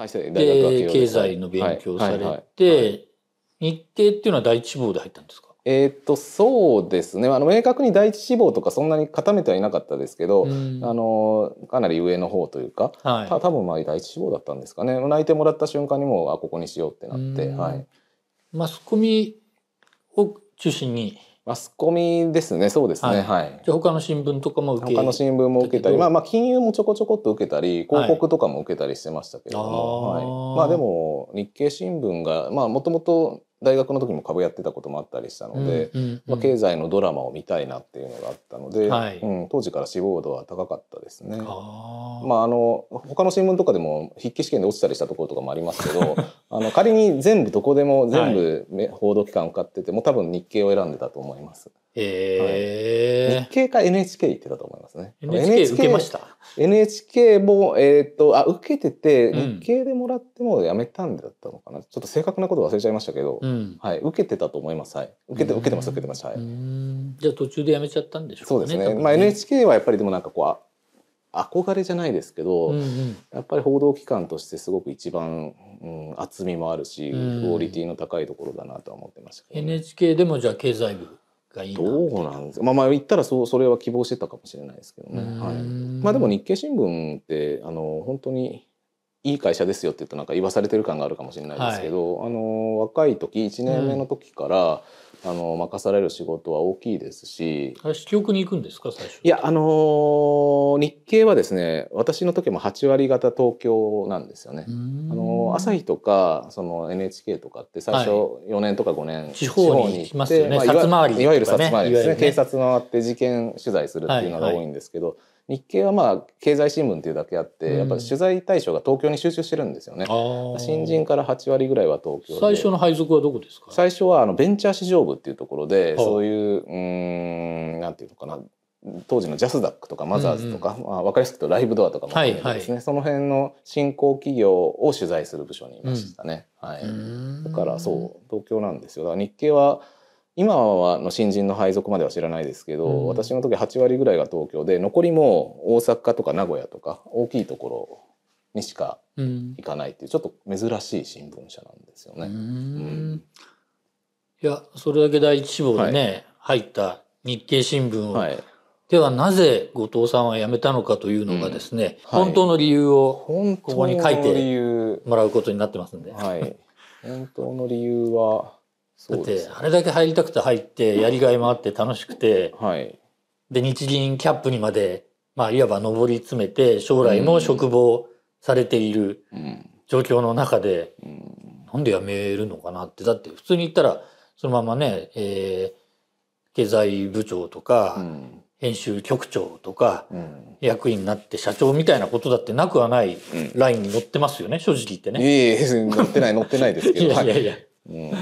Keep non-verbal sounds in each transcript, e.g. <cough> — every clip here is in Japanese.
はい、大学で経済の勉強されて、日経っていうのは第一志望で入ったんですかえー、っとそうですねあの明確に第一志望とかそんなに固めてはいなかったですけど、うん、あのかなり上の方というか、はい、た多分まあ第一志望だったんですかね泣いてもらった瞬間にもあここにしようってなって、はい、マスコミを中心にマスコミですね、そうですね。はい。じゃ他の新聞とかも受け他の新聞も受けたり、まあまあ金融もちょこちょこっと受けたり、広告とかも受けたりしてましたけれども、はい、まあでも日経新聞がまあもともと大学の時も株やってたこともあったりしたので、うんうんうん、まあ、経済のドラマを見たいなっていうのがあったので、はい、うん、当時から志望度は高かったですね。あまああの他の新聞とかでも筆記試験で落ちたりしたところとかもありますけど <laughs> あの仮に全部どこでも全部、報道機関受かってても多分日経を選んでたと思います。え日経か NHK 行ってたと思いますね。NHK 受けました NHK も、えっ、ー、とあ受けてて日経でもらってもやめたんだったのかな、うん、ちょっと正確なこと忘れちゃいましたけど、うん、はい、受けてたと思います、はい、受けて受けてます受けてます、はい、じゃあ途中でやめちゃったんでしょうそうですね、ね、まあ、NHK はやっぱりでもなんかこう憧れじゃないですけど、うんうん、やっぱり報道機関としてすごく一番、うん、厚みもあるし、クオリティの高いところだなとは思ってましたけど、ね、NHK でもじゃあ経済部がいいどうなんですかまあまあ言ったらそうそれは希望してたかもしれないですけどね、はい、まあでも日経新聞ってあの本当にいい会社ですよって言うとなんか言わされてる感があるかもしれないですけど、はい、あの若い時1年目の時から、あの任される仕事は大きいですし支局に行くんですか最初いやあのー、日経はですね私の時も八割方東京なんですよね、あの朝日とかその NHK とかって最初四年とか五年、はい、地方に行って、ねまあ、いわゆる札回りですね、ね、警察のあって事件取材するっていうのが多いんですけど、はいはい日経はまあ経済新聞というだけあって、やっぱ取材対象が東京に集中してるんですよね、新人から8割ぐらいは東京最初の配属はどこですか最初はあのベンチャー市場部っていうところで、はい、そういううんなんていうのかな当時のジャスダックとかマザーズとか、うんうん、まあ、分かりやすく言うとライブドアとかもですね、はいはい、その辺の新興企業を取材する部署にいましたね、うん、はい、だからそう東京なんですよ日経は今はの新人の配属までは知らないですけど、うん、私の時8割ぐらいが東京で残りも大阪とか名古屋とか大きいところにしか行かないっていう、ちょっと珍しい新聞社なんですよね。うん、いやそれだけ第一志望でね、はい、入った日経新聞を、はい、ではなぜ後藤さんは辞めたのかというのがですね、はい、本当の理由をここに書いてもらうことになってますんで。はい、本当の理由はだってあれだけ入りたくて入ってやりがいもあって楽しくて、はい、で日銀キャップにまで、まあ、いわば上り詰めて将来も嘱望されている状況の中で、うん、なんで辞めるのかなってだって普通に言ったらそのままね、えー、経済部長とか、うん、編集局長とか、うん、役員になって社長みたいなことだってなくはないラインに乗ってますよね、正直言ってね。いえいえ乗ってない乗ってないですけど。<laughs> いやいやいや、うん。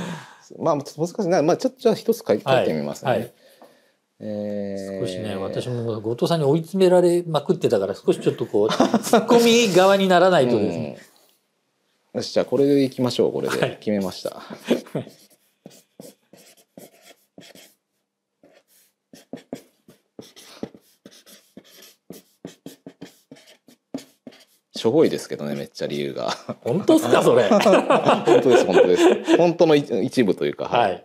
まあ難しいな、まあちょっとじゃあ一つ書いてみますね。はいはい、えー、少しね私も後藤さんに追い詰められまくってたから少しちょっとこうツッコミ側にならないとですね、うん、よしじゃあこれでいきましょうこれで決めました、<laughs> しょぼいですけどねめっちゃ理由が本当っすかそれ <laughs> 本当です本当です本当の一部というかはい、はい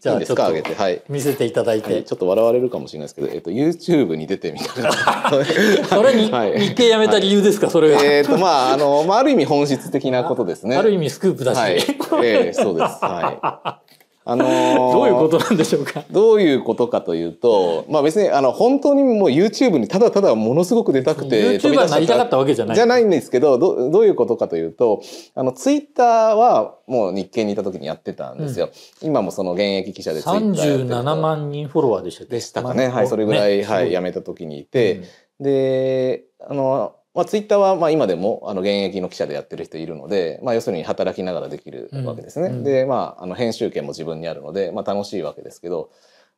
じゃあ、いいですかげて。はい。見せていただいて、はい。ちょっと笑われるかもしれないですけど、えっと、YouTube に出てみたいな。<laughs> それに、<laughs> はい、日経やめた理由ですか、それは。えっと、まあ、あの、まあ、ある意味本質的なことですね。ある意味スクープだし。はい、ええー、そうです。はい。あのー、どういうことなんでしょうかどういうことかというと、まあ、別にあの本当にもう YouTube にただただものすごく出たくて YouTuber になりたかったわけじゃないじゃないんですけどどどういうことかというとあの Twitter はもう日経にいた時にやってたんですよ、うん、今もその現役記者で Twitter 37万人フォロワーでしたでしたかね、はい、それぐらい、ね、はい、やめた時にいて、うん、であのまあ、ツイッターはまあ今でもあの現役の記者でやってる人いるので、まあ、要するに働きながらできるわけですね。うんうん、で、まあ、あの編集権も自分にあるので、まあ、楽しいわけですけど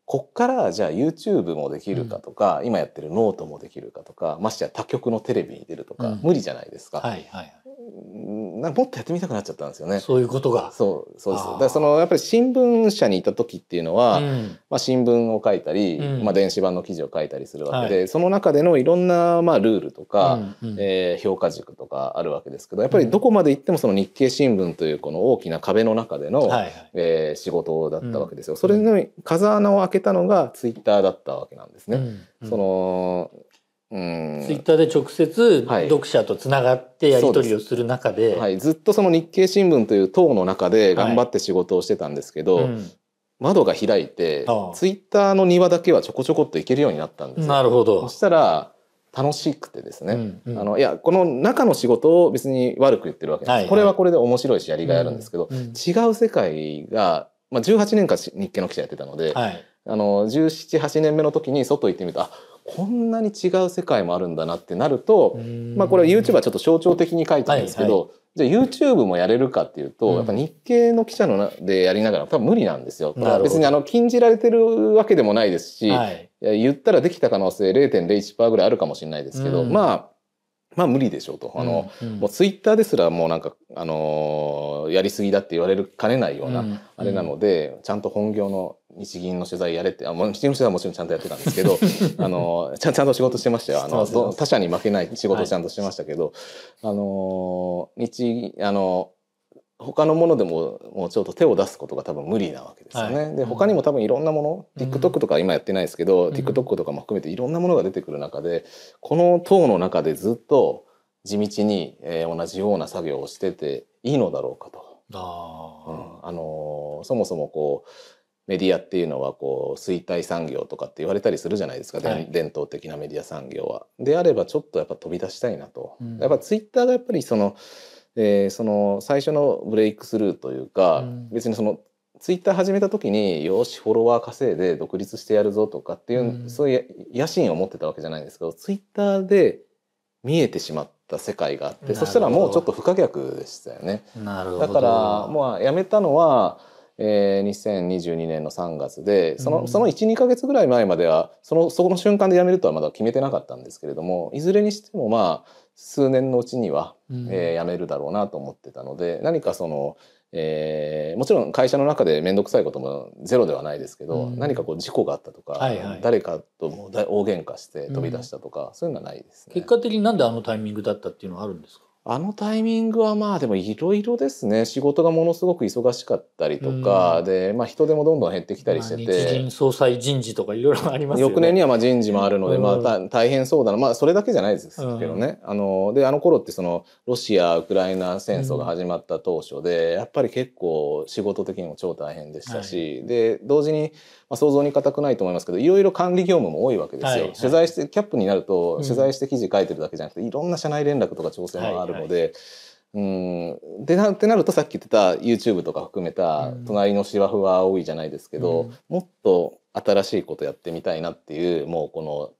こっからじゃあ YouTube もできるかとか、うん、今やってるノートもできるかとかましてや他局のテレビに出るとか、無理じゃないですか。はいはいはいなんかもっとやってみたくなっちゃったんですよね。そういうことが。そう、そうです。だからそのやっぱり新聞社にいた時っていうのは、うん、まあ新聞を書いたり、うん、まあ電子版の記事を書いたりするわけで、はい、その中でのいろんなまあルールとか、うんうん、えー、評価軸とかあるわけですけど、やっぱりどこまで行ってもその日経新聞というこの大きな壁の中での、うん、えー、仕事だったわけですよ。それの風穴を開けたのがツイッターだったわけなんですね。そのツイッターで直接読者とつながってやり取りをする中ではいではい、ずっとその日経新聞という党の中で頑張って仕事をしてたんですけど、はいうん、窓が開いてツイッターの庭だけはちょこちょこっと行けるようになったんですなるほどそしたら楽しくてですね、うんうん、あのいやこの中の仕事を別に悪く言ってるわけです、はいはい、これはこれで面白いしやりがいあるんですけど、うんうん、違う世界が、まあ、18年間日経の記者やってたので、あの1718年目の時に外行ってみるとあこんなに違う世界もあるんだなってなると、まあ、これは YouTube はちょっと象徴的に書いてるんですけど、はいはいじゃあ YouTube もやれるかっていうと、やっぱ日系の記者のでやりながら多分無理なんですよ。別にあの禁じられてるわけでもないですし、はい、言ったらできた可能性0.01%ぐらいあるかもしれないですけど、うん、まあまあ無理でしょうと。あの、うんうん、もうツイッターですらもうなんか、あのー、やりすぎだって言われるかねないような、あれなので、うんうん、ちゃんと本業の日銀の取材やれてあ日銀の取材はもちろんちゃんとやってたんですけど <laughs> あのちゃちゃんと仕事してましたよあの他社に負けない仕事ちゃんとしてましたけど、はい、あの日あの他のものでももうちょっと手を出すことが多分無理なわけですよね。はい、で他にも多分いろんなもの、うん、TikTok とか今やってないですけど、うん、TikTok とかも含めていろんなものが出てくる中でこの党の中でずっと地道に、えー、同じような作業をしてていいのだろうかと。あ、うん、あのそもそもこうメディアっていうのはこう衰退産業とかって言われたりするじゃないですか、はい、伝統的なメディア産業は。であればちょっとやっぱ飛び出したいなと。うん、やっぱツイッターがやっぱりその、えー、その最初のブレイクスルーというか、うん、別にそのツイッター始めた時によしフォロワー稼いで独立してやるぞとかっていう、うん、そういう野心を持ってたわけじゃないんですけどツイッターで見えてしまった世界があってそしたらもうちょっと不可逆でしたよね。なるほどだからもうやめたのはえー、2022年の3月でそのその12か月ぐらい前まではそのそこの瞬間で辞めるとはまだ決めてなかったんですけれどもいずれにしてもまあ数年のうちには、えー、辞めるだろうなと思ってたので、うん、何かその、えー、もちろん会社の中で面倒くさいこともゼロではないですけど、うん、何かこう事故があったとか、はいはい、誰かとも大喧嘩して飛び出したとか、うん、そういうのはないですね。結果的になんであのタイミングだったっていうのはあるんですかあのタイミングはまあでもいろいろですね仕事がものすごく忙しかったりとか、うん、で、まあ、人手もどんどん減ってきたりしてて、まあ、総裁人事とかいろいろあります、ね、翌年にはまあ人事もあるので、うん、まあ、大変そうだな、まあ、それだけじゃないですけどね、うん、あのであの頃ってそのロシア・ウクライナ戦争が始まった当初で、やっぱり結構仕事的にも超大変でしたし、はい、で同時にまあ、想像に難くないと思いますけどいろいろ管理業務も多いわけですよ。はいはい、取材してキャップになると、取材して記事書いてるだけじゃなくて、うん、いろんな社内連絡とか調整もあるので。はいはいうんでなってなるとさっき言ってた YouTube とか含めた隣の芝生は多いじゃないですけど、うん、もっと新しいことやってみたいなっていうもうこの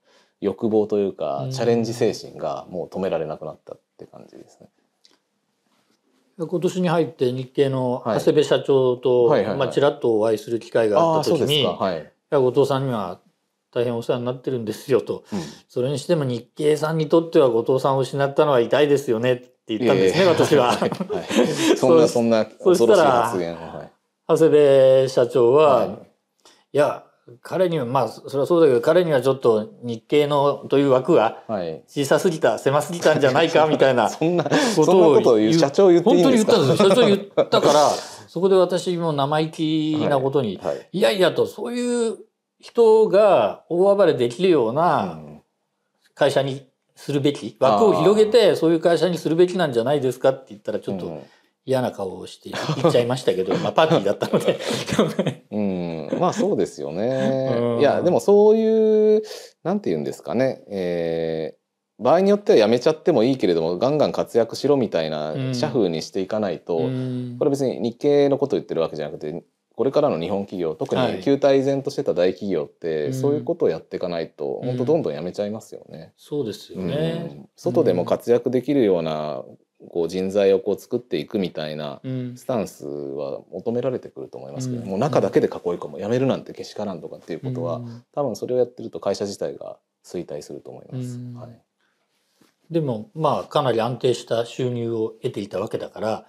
欲望というか、うん、チャレンジ精神がもう止められなくなったって感じですね。今年に入って日経の長谷部社長と、まあ、ちらっとお会いする機会があった時に、後藤さんには大変お世話になってるんですよと、うん、それにしても日経さんにとっては後藤さんを失ったのは痛いですよねって言ったんですね、えー、私は。はいはい、そんなそんな恐ろしい発言を。長谷部社長は、はい、いや彼にはまあそれはそうだけど彼にはちょっと日系のという枠が小さすぎた、はい、狭すぎたんじゃないか <laughs> みたいなそんなことを社長言っていいんですか本当に言ったんです <laughs> 社長言ったからそこで私も生意気なことに、はいはい、いやいやとそういう人が大暴れできるような会社にするべき、うん、枠を広げてそういう会社にするべきなんじゃないですかって言ったらちょっと嫌な顔をして言っちゃいましたけど、まあパーティーだったので。<laughs> うんまあそうですよね。いやでもそういうなんて言うんですかね、えー、場合によってはやめちゃってもいいけれどもガンガン活躍しろみたいな社風にしていかないと、うん、これ別に日系のこと言ってるわけじゃなくてこれからの日本企業特に旧態依然としてた大企業って、はい、そういうことをやっていかないと、うん、本当どんどんやめちゃいますよね。そうですよね、うん、外でも活躍できるようなこう人材をこう作っていくみたいなスタンスは求められてくると思いますけど、うん、もう中だけで囲い込むやめるなんてけしからんとかっていうことは、うん、多分それをやってると会社自体が衰退すると思います。うん、はい、でもまあかなり安定した収入を得ていたわけだから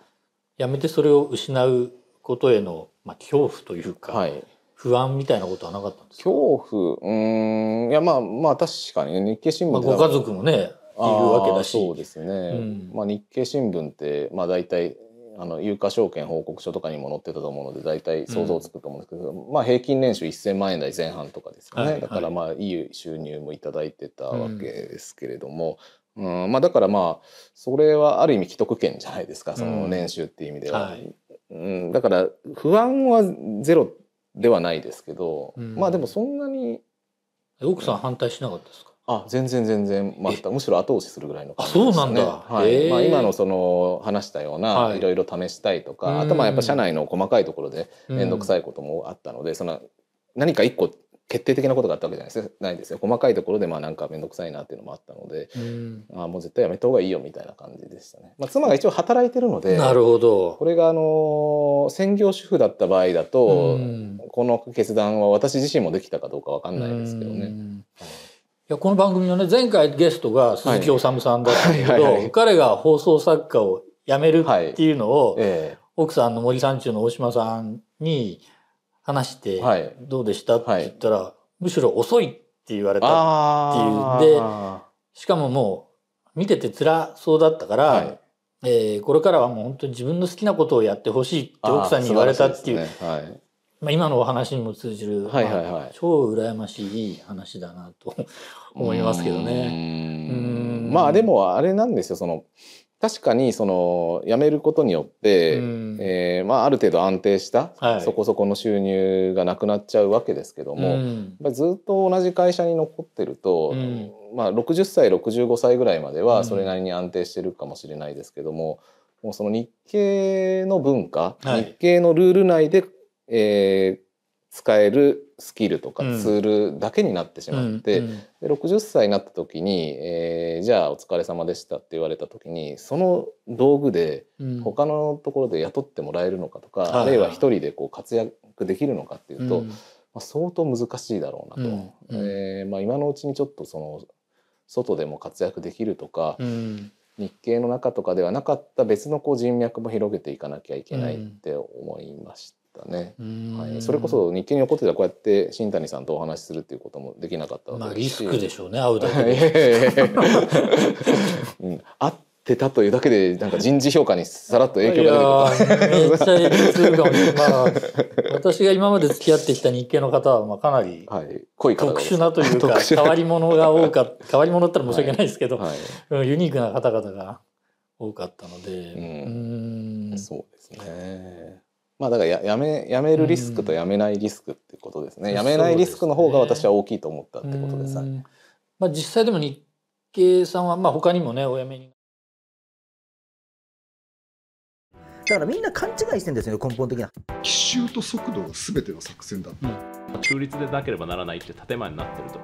やめてそれを失うことへの、まあ、恐怖というか。はい不安みたいなことはなかった恐怖うんいやまあまあ確かに日経新聞、まあ、ご家族もねるわけだしそうですね、うん、まあ、日経新聞って、まあ、大体あの有価証券報告書とかにも載ってたと思うので大体想像つくと思うんですけど、うん、まあ、平均年収1,000万円台前半とかですね、はい、だからまあいい収入も頂いてたわけですけれども、うん、うん、まあ、だからまあそれはある意味既得権じゃないですかその年収っていう意味では。はいうん、だから不安はゼロではないですけど、うん、まあでもそんなに奥さん反対しなかったですかあ全然全然まあ、むしろ後押しするぐらいの感じですね。そうなんだ、はいまあ、今のその話したような、い、ろいろ試したいとかあとまあやっぱ社内の細かいところで面倒くさいこともあったのでその何か一個決定的なことがあったわけじゃないですないですよ細かいところでまあなんか面倒くさいなっていうのもあったので、うん、あもう絶対やめた方がいいよみたいな感じでしたね、まあ、妻が一応働いてるのでなるほどこれがあの専業主婦だった場合だと、うん、この決断は私自身もできたかどうか分かんないですけどね。うんいやこの番組のね前回ゲストが鈴木治さんだったんだけど彼が放送作家を辞めるっていうのを、はいえー、奥さんの森三中の大島さんに話して「どうでした?」って言ったら、はいむしろ遅いって言われたっていうんでしかももう見てて辛そうだったから、はい、えー、これからはもう本当に自分の好きなことをやってほしいって奥さんに言われたっていう。まあ、今のお話にも通じる、はいはいはい、超羨ましい話だなと <laughs> 思いますけどね。うんまあでもあれなんですよその確かにその辞めることによって、えーまあ、ある程度安定した、はい、そこそこの収入がなくなっちゃうわけですけども、うん、ずっと同じ会社に残ってると、うん、まあ、60歳65歳ぐらいまではそれなりに安定してるかもしれないですけども。もうその日系の文化、はい、日系のルール内でえー、使えるスキルとかツールだけになってしまって、うん、で60歳になった時に、えー、じゃあお疲れ様でした」って言われた時にその道具で他のところで雇ってもらえるのかとか、うん、あるいは一人でこう活躍できるのかっていうと、うん、まあ、相当難しいだろうなと、うん、えー、まあ、今のうちにちょっとその外でも活躍できるとか、日系の中とかではなかった別のこう人脈も広げていかなきゃいけないって思いました。たね、はい、それこそ日記に残ってたこうやって新谷さんとお話しするっていうこともできなかったわけですし、まあ、リスクでしょうね会うだけで、<laughs> うん、会ってたというだけでなんか人事評価にさらっと影響が出てくるめっちゃ影響かもしれない、まあ、私が今まで付き合ってきた日系の方はまあかなり、はい、い特殊なというか変わり者が多かった変わり者ったら申し訳ないですけど、はいはい、ユニークな方々が多かったので、うん、うんそうですね。まあだからやめやめるリスクとやめないリスクってことですね、うん、やめないリスクの方が私は大きいと思ったってことです、ね、まあ、実際でも日経さんは、まあ、他にもねおやめにだからみんな勘違いしてるんですよ根本的な奇襲と速度が全ての作戦だ、うん、中立でなければならないって建前になってると